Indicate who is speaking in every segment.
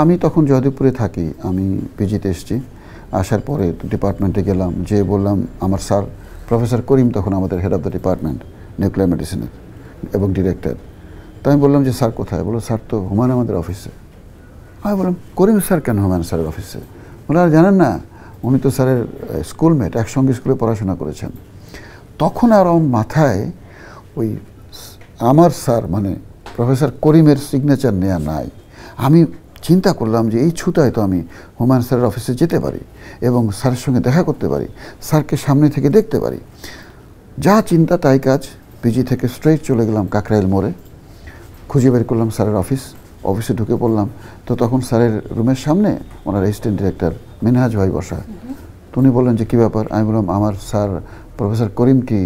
Speaker 1: আমি তখন জয়দেবপুরে থাকি আমি পিজিতে এসেছি আসার পরে ডিপার্টমেন্টে গেলাম যে বললাম আমার স্যার প্রফেসর করিম তখন আমাদের head of the department nuclear মেডিসিনের এবং ডিরেক্টর তো আমি বললাম যে স্যার কোথায় বলো স্যার তো হুমায়ুন আমাদের অফিসে আমি বললাম করিম স্যার কেন হুমায়ুন স্যারের অফিসে বলে আর জানেন না উনি তো স্যারের স্কুলমেট একসঙ্গে স্কুলে পড়াশোনা করেছেন তখন আর মাথায় ওই আমার স্যার মানে প্রফেসর করিমের সিগনেচার নেওয়া নাই আমি চিন্তা করলাম যে এই ছুতায় তো আমি হুমায়ুন স্যারের অফিসে যেতে পারি এবং স্যারের সঙ্গে দেখা করতে পারি স্যারকে সামনে থেকে দেখতে পারি যা চিন্তা তাই কাজ পিজি থেকে স্ট্রেট চলে গেলাম কাকরাইল মোড়ে খুঁজে বের করলাম স্যারের অফিস অফিসে ঢুকে পড়লাম তো তখন স্যারের রুমের সামনে ওনার অ্যাসিস্ট্যান্ট ডিরেক্টর মিনহাজ ভাই বসা তো উনি বললেন যে কী ব্যাপার আমি বললাম আমার স্যার প্রফেসর করিম কি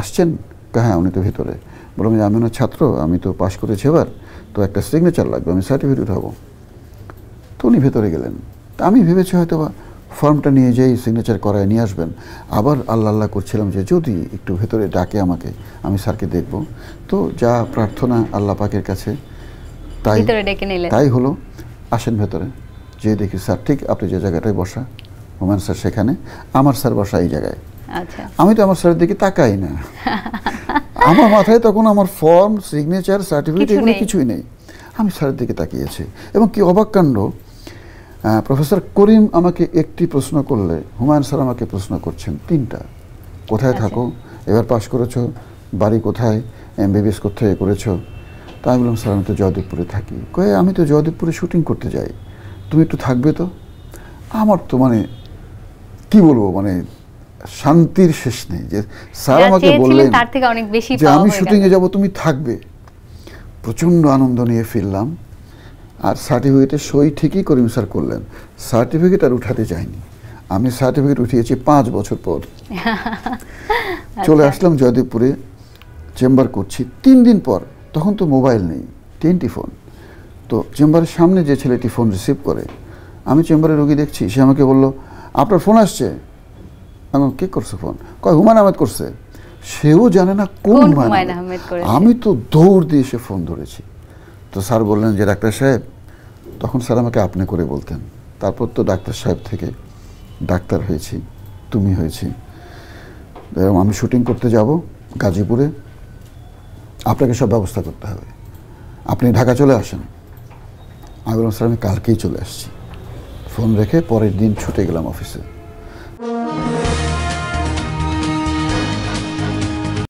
Speaker 1: আসছেন হ্যাঁ, হ্যাঁ উনি তো ভিতরে বললাম যে আমি ওনার ছাত্র আমি তো পাশ করেছি এবার তো একটা সিগনেচার লাগবে আমি সার্টিফিকেট উঠাবো তো উনি ভেতরে গেলেন তা আমি ভেবেছি হয়তো বা ফর্মটা নিয়ে যেই সিগনেচার করায় নিয়ে আসবেন আবার আল্লাহ আল্লাহ করছিলাম যে যদি একটু ভেতরে ডাকে আমাকে আমি স্যারকে দেখব তো যা প্রার্থনা আল্লাহ পাকের কাছে তাই তাই হলো আসেন ভেতরে যে দেখি স্যার ঠিক আপনি যে জায়গাটায় বসা হুমায়ুন স্যার সেখানে আমার স্যার বসা এই জায়গায় আচ্ছা। আমি তো আমার স্যারের দিকে তাকাই না আমার মাথায় তখন আমার ফর্ম সিগনেচার সার্টিফিকেট এগুলো কিছুই নেই আমি স্যারের দিকে তাকিয়েছি এবং কি অবাক কাণ্ড প্রফেসর করিম আমাকে একটি প্রশ্ন করলে হুমায়ুন স্যার আমাকে প্রশ্ন করছেন তিনটা কোথায় আচ্ছা। থাকো এবার পাস করেছো বাড়ি কোথায় এমবিবিএস কোথায় করেছো তা আমি বললাম স্যার আমি তো জয়দেবপুরে থাকি কয়ে আমি তো জয়দেবপুরে শুটিং করতে যাই তুমি একটু থাকবে তো আমার তো মানে কি বলবো মানে শান্তির শেষ নেই যে স্যার আমাকে বললেন তার থেকে অনেক বেশি যে আমি শুটিংয়ে যাব তুমি থাকবে প্রচণ্ড আনন্দ নিয়ে ফিরলাম আর সার্টিফিকেটে সই ঠিকই করিম স্যার করলেন সার্টিফিকেট আর উঠাতে যায়নি আমি সার্টিফিকেট উঠিয়েছি পাঁচ বছর পর আচ্ছা। চলে আসলাম জয়দেবপুরে চেম্বার করছি তিন দিন পর তখন তো মোবাইল নেই তিনটি ফোন তো চেম্বারের সামনে যে ছেলেটি ফোন রিসিভ করে আমি চেম্বারে রোগী দেখছি সে আমাকে বলল আপনার ফোন আসছে এখন কে করছে ফোন কয় হুমায়ুন আহমেদ করছে সেও জানে না কোন আমি তো দৌড় দিয়ে সে ফোন ধরেছি তো স্যার বললেন যে ডাক্তার সাহেব তখন স্যার আমাকে আপনি করে বলতেন তারপর তো ডাক্তার সাহেব থেকে ডাক্তার হয়েছি তুমি হয়েছি আমি শুটিং করতে যাব গাজীপুরে আপনাকে সব ব্যবস্থা করতে হবে আপনি ঢাকা চলে আসেন আমি বললাম স্যার আমি কালকেই চলে আসছি ফোন রেখে পরের দিন ছুটে গেলাম অফিসে